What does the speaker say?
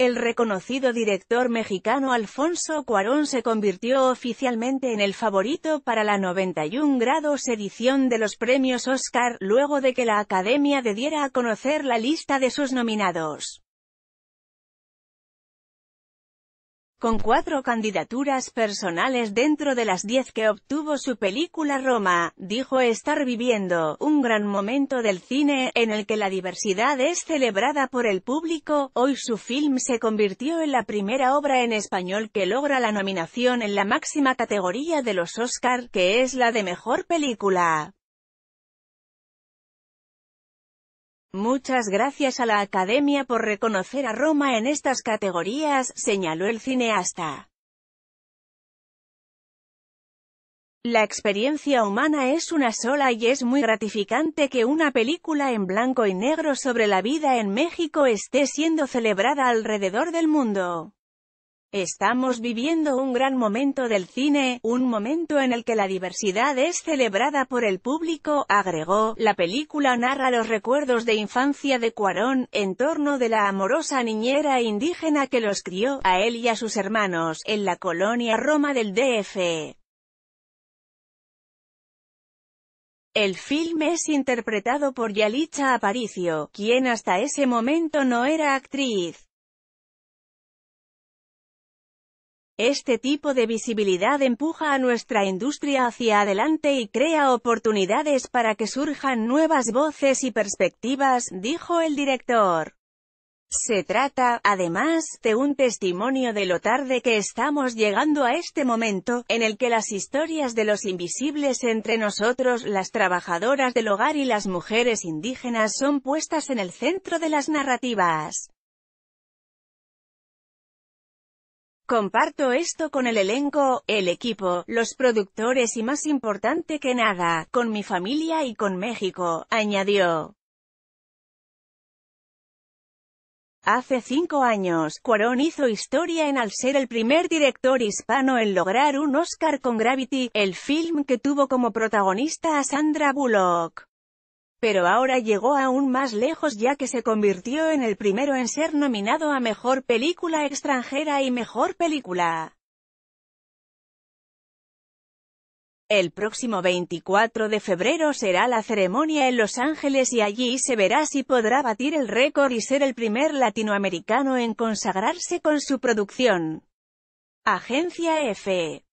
El reconocido director mexicano Alfonso Cuarón se convirtió oficialmente en el favorito para la 91 grados edición de los premios Oscar, luego de que la Academia de diera a conocer la lista de sus nominados. con cuatro candidaturas personales dentro de las diez que obtuvo su película Roma, dijo estar viviendo un gran momento del cine, en el que la diversidad es celebrada por el público. Hoy su film se convirtió en la primera obra en español que logra la nominación en la máxima categoría de los Oscar, que es la de mejor película. Muchas gracias a la Academia por reconocer a Roma en estas categorías, señaló el cineasta. La experiencia humana es una sola y es muy gratificante que una película en blanco y negro sobre la vida en México esté siendo celebrada alrededor del mundo. Estamos viviendo un gran momento del cine, un momento en el que la diversidad es celebrada por el público, agregó. La película narra los recuerdos de infancia de Cuarón, en torno de la amorosa niñera indígena que los crió, a él y a sus hermanos, en la colonia Roma del DF. El film es interpretado por Yalicha Aparicio, quien hasta ese momento no era actriz. Este tipo de visibilidad empuja a nuestra industria hacia adelante y crea oportunidades para que surjan nuevas voces y perspectivas, dijo el director. Se trata, además, de un testimonio de lo tarde que estamos llegando a este momento, en el que las historias de los invisibles entre nosotros, las trabajadoras del hogar y las mujeres indígenas son puestas en el centro de las narrativas. Comparto esto con el elenco, el equipo, los productores y más importante que nada, con mi familia y con México, añadió. Hace cinco años, Cuarón hizo historia en al ser el primer director hispano en lograr un Oscar con Gravity, el film que tuvo como protagonista a Sandra Bullock. Pero ahora llegó aún más lejos ya que se convirtió en el primero en ser nominado a Mejor Película Extranjera y Mejor Película. El próximo 24 de febrero será la ceremonia en Los Ángeles y allí se verá si podrá batir el récord y ser el primer latinoamericano en consagrarse con su producción. Agencia F.